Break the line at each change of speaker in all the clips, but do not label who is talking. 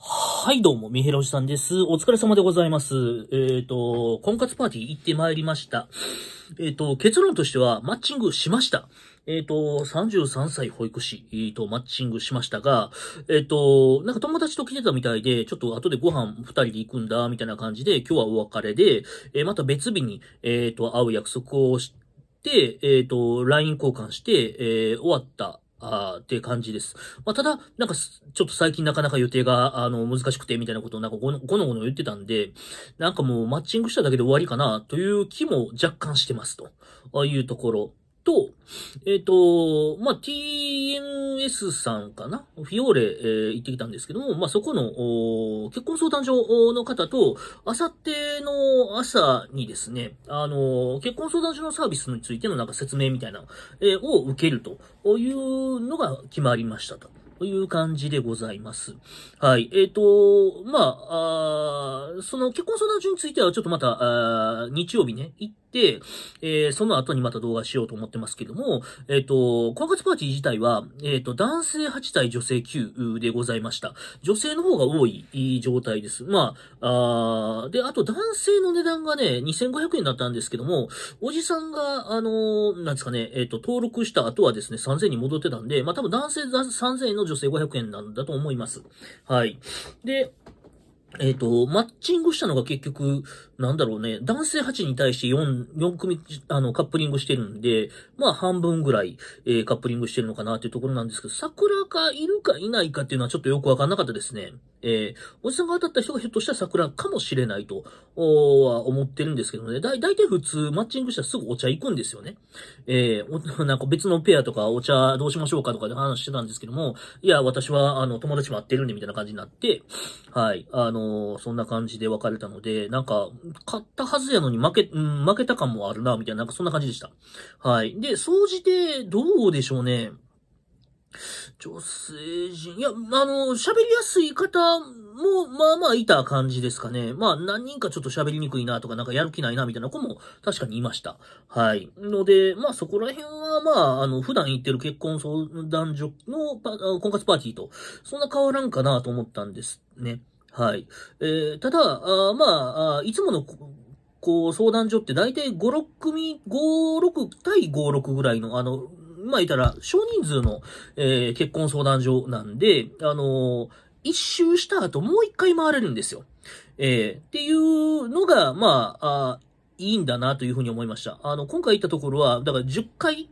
はい、どうも、みへろじさんです。お疲れ様でございます。えっ、ー、と、婚活パーティー行ってまいりました。えっ、ー、と、結論としては、マッチングしました。えっ、ー、と、33歳保育士とマッチングしましたが、えっ、と、なんか友達と来てたみたいで、ちょっと後でご飯2人で行くんだ、みたいな感じで、今日はお別れで、えまた別日に、えっ、と、会う約束をして、えっ、と、LINE 交換して、え終わったあって感じです。まあ、ただ、なんか、ちょっと最近なかなか予定が、あの、難しくて、みたいなことをなんかごの、ごのごの言ってたんで、なんかもうマッチングしただけで終わりかな、という気も若干してます、というところと、えっ、ー、と、まあ、TMS さんかなフィオーレ、えー、行ってきたんですけども、まあ、そこの、結婚相談所の方と、あさっての朝にですね、あの、結婚相談所のサービスについてのなんか説明みたいな、えー、を受けるというのが決まりましたと。という感じでございます。はい。えっ、ー、と、まあ、あその結婚相談所についてはちょっとまた、あ日曜日ね、行って、えー、その後にまた動画しようと思ってますけども、えっ、ー、と、婚活パーティー自体は、えっ、と、男性8対女性9でございました。女性の方が多い状態です。まあ、あで、あと男性の値段がね、2500円だったんですけども、おじさんが、あのなんですかね、えっ、と、登録した後はですね、3000円に戻ってたんで、まあ多分男性3000円の女性500円なんだと思います。はい。で、えっ、ー、と、マッチングしたのが結局、なんだろうね、男性8に対して4、4組、あの、カップリングしてるんで、まあ半分ぐらい、えー、カップリングしてるのかなっていうところなんですけど、桜がいるかいないかっていうのはちょっとよくわかんなかったですね。えー、おじさんが当たった人がひょっとしたら桜かもしれないと、は思ってるんですけどね。だ、だいたい普通マッチングしたらすぐお茶行くんですよね。えー、なんか別のペアとかお茶どうしましょうかとかで話してたんですけども、いや、私は、あの、友達待ってるんでみたいな感じになって、はい、あのー、そんな感じで別れたので、なんか、勝ったはずやのに負け、うん、負けた感もあるな、みたいな、なんかそんな感じでした。はい。で、総じて、どうでしょうね。女性陣、いや、あの、喋りやすい方も、まあまあいた感じですかね。まあ何人かちょっと喋りにくいなとか、なんかやる気ないなみたいな子も確かにいました。はい。ので、まあそこら辺は、まあ、あの、普段行ってる結婚相談所の婚活パーティーと、そんな変わらんかなと思ったんですね。はい。えー、ただ、あまあいつもの、こう、相談所って大体5、6組、5、6対5、6ぐらいの、あの、まあ、言ったら、少人数の、えー、結婚相談所なんで、あのー、一周した後、もう一回回れるんですよ。えー、っていうのが、まあ、あいいんだなというふうに思いました。あの、今回行ったところは、だから10回、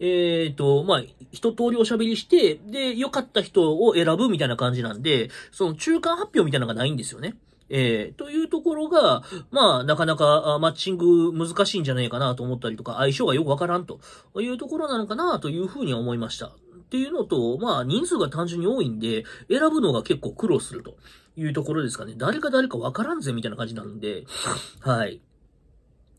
えっ、ー、と、まあ、一通りおしゃべりして、で、良かった人を選ぶみたいな感じなんで、その中間発表みたいなのがないんですよね。えー、というところが、まあ、なかなかマッチング難しいんじゃないかなと思ったりとか、相性がよくわからんというところなのかなというふうに思いました。っていうのと、まあ、人数が単純に多いんで、選ぶのが結構苦労するというところですかね。誰か誰かわからんぜみたいな感じなんで、はい。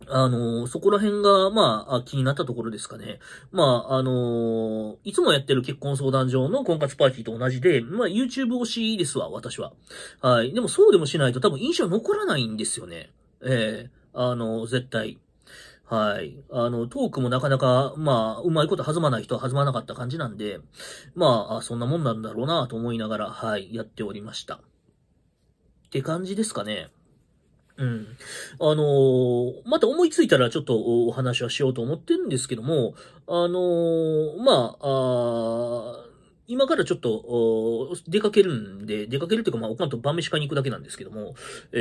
あのそこら辺が、まあ、気になったところですかね。まあ、あのいつもやってる結婚相談所の婚活パーティーと同じで、まあ、YouTube 推しですわ、私は。はい。でも、そうでもしないと多分印象残らないんですよね。ええー、あの絶対。はい。あの、トークもなかなか、まあ、うまいこと弾まない人は弾まなかった感じなんで、まあ、そんなもんなんだろうなと思いながら、はい、やっておりました。って感じですかね。うん。あのー、また思いついたらちょっとお話はしようと思ってるんですけども、あのー、まあ、あ今からちょっと、出かけるんで、出かけるというか、まあ、おかんと晩飯買いに行くだけなんですけども、え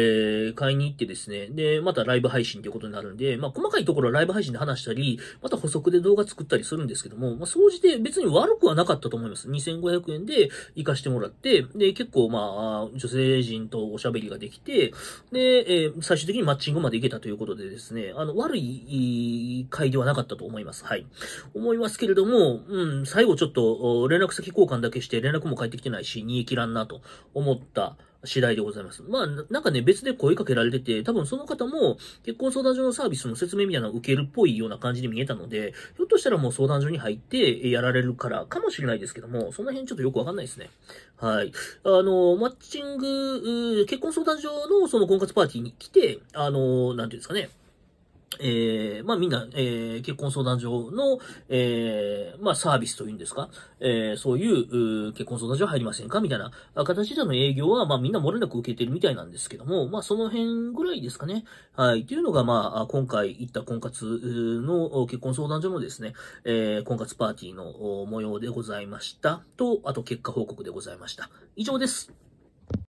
ー、買いに行ってですね、で、またライブ配信ということになるんで、まあ、細かいところはライブ配信で話したり、また補足で動画作ったりするんですけども、まあ、総じて別に悪くはなかったと思います。2500円で行かしてもらって、で、結構まあ、女性人とおしゃべりができて、で、えー、最終的にマッチングまで行けたということでですね、あの、悪い会ではなかったと思います。はい。思いますけれども、うん、最後ちょっと、連絡先交換だけして連絡も返ってきてないし、煮え切らんなと思った次第でございます。まあ、なんかね、別で声かけられてて、多分その方も結婚相談所のサービスの説明みたいなのを受けるっぽいような感じに見えたので、ひょっとしたらもう相談所に入ってやられるからかもしれないですけども、その辺ちょっとよくわかんないですね。はい。あの、マッチング、結婚相談所のその婚活パーティーに来て、あの、なんていうんですかね、えー、まあみんな、えー、結婚相談所の、えー、まあサービスというんですか、えー、そういうう結婚相談所入りませんかみたいな形での営業は、まあみんな漏れなく受けてるみたいなんですけども、まあその辺ぐらいですかね。はい。というのが、まあ今回行った婚活の結婚相談所のですね、えー、婚活パーティーの模様でございました。と、あと結果報告でございました。以上です。